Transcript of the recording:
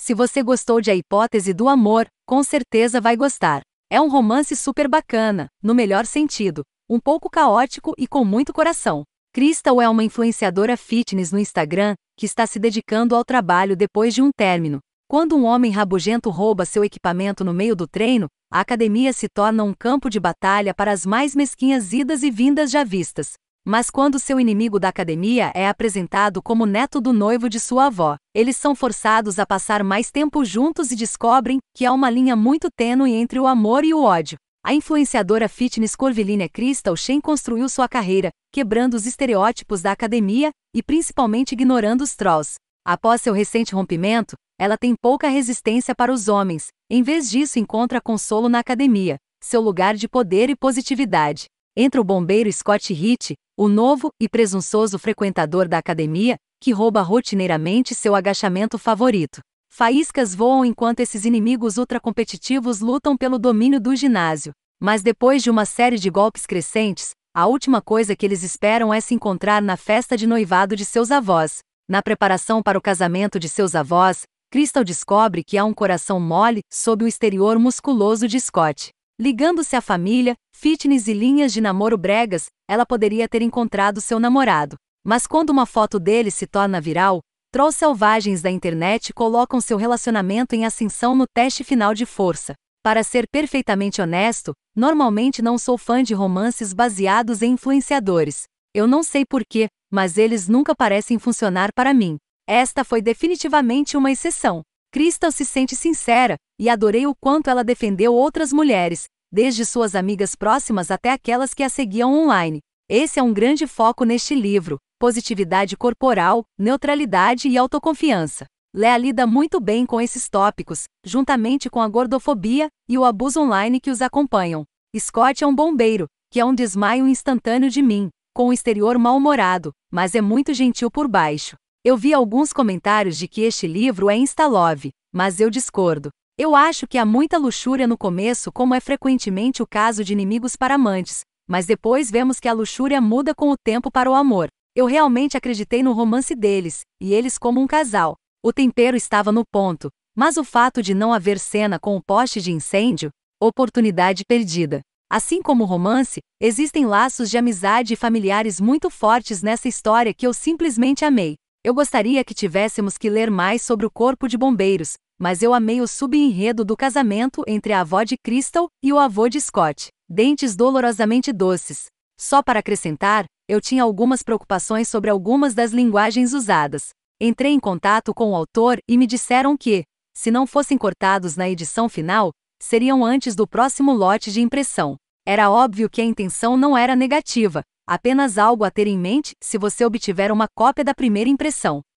Se você gostou de A Hipótese do Amor, com certeza vai gostar. É um romance super bacana, no melhor sentido, um pouco caótico e com muito coração. Crystal é uma influenciadora fitness no Instagram que está se dedicando ao trabalho depois de um término. Quando um homem rabugento rouba seu equipamento no meio do treino, a academia se torna um campo de batalha para as mais mesquinhas idas e vindas já vistas. Mas quando seu inimigo da academia é apresentado como neto do noivo de sua avó, eles são forçados a passar mais tempo juntos e descobrem que há uma linha muito tênue entre o amor e o ódio. A influenciadora fitness Corvilínea Crystal Shen construiu sua carreira, quebrando os estereótipos da academia e principalmente ignorando os trolls. Após seu recente rompimento, ela tem pouca resistência para os homens, em vez disso encontra consolo na academia, seu lugar de poder e positividade. Entre o bombeiro Scott Hitt, o novo e presunçoso frequentador da academia, que rouba rotineiramente seu agachamento favorito. Faíscas voam enquanto esses inimigos ultracompetitivos lutam pelo domínio do ginásio. Mas depois de uma série de golpes crescentes, a última coisa que eles esperam é se encontrar na festa de noivado de seus avós. Na preparação para o casamento de seus avós, Crystal descobre que há um coração mole sob o exterior musculoso de Scott. Ligando-se à família, fitness e linhas de namoro bregas, ela poderia ter encontrado seu namorado. Mas quando uma foto dele se torna viral, trolls selvagens da internet colocam seu relacionamento em ascensão no teste final de força. Para ser perfeitamente honesto, normalmente não sou fã de romances baseados em influenciadores. Eu não sei porquê, mas eles nunca parecem funcionar para mim. Esta foi definitivamente uma exceção. Crystal se sente sincera, e adorei o quanto ela defendeu outras mulheres, desde suas amigas próximas até aquelas que a seguiam online. Esse é um grande foco neste livro: positividade corporal, neutralidade e autoconfiança. Lea lida muito bem com esses tópicos, juntamente com a gordofobia e o abuso online que os acompanham. Scott é um bombeiro, que é um desmaio instantâneo de mim, com o exterior mal-humorado, mas é muito gentil por baixo. Eu vi alguns comentários de que este livro é insta-love, mas eu discordo. Eu acho que há muita luxúria no começo, como é frequentemente o caso de inimigos para amantes, mas depois vemos que a luxúria muda com o tempo para o amor. Eu realmente acreditei no romance deles, e eles como um casal. O tempero estava no ponto, mas o fato de não haver cena com o poste de incêndio, oportunidade perdida. Assim como o romance, existem laços de amizade e familiares muito fortes nessa história que eu simplesmente amei. Eu gostaria que tivéssemos que ler mais sobre o corpo de bombeiros, mas eu amei o subenredo do casamento entre a avó de Crystal e o avô de Scott, dentes dolorosamente doces. Só para acrescentar, eu tinha algumas preocupações sobre algumas das linguagens usadas. Entrei em contato com o autor e me disseram que, se não fossem cortados na edição final, seriam antes do próximo lote de impressão. Era óbvio que a intenção não era negativa, Apenas algo a ter em mente se você obtiver uma cópia da primeira impressão.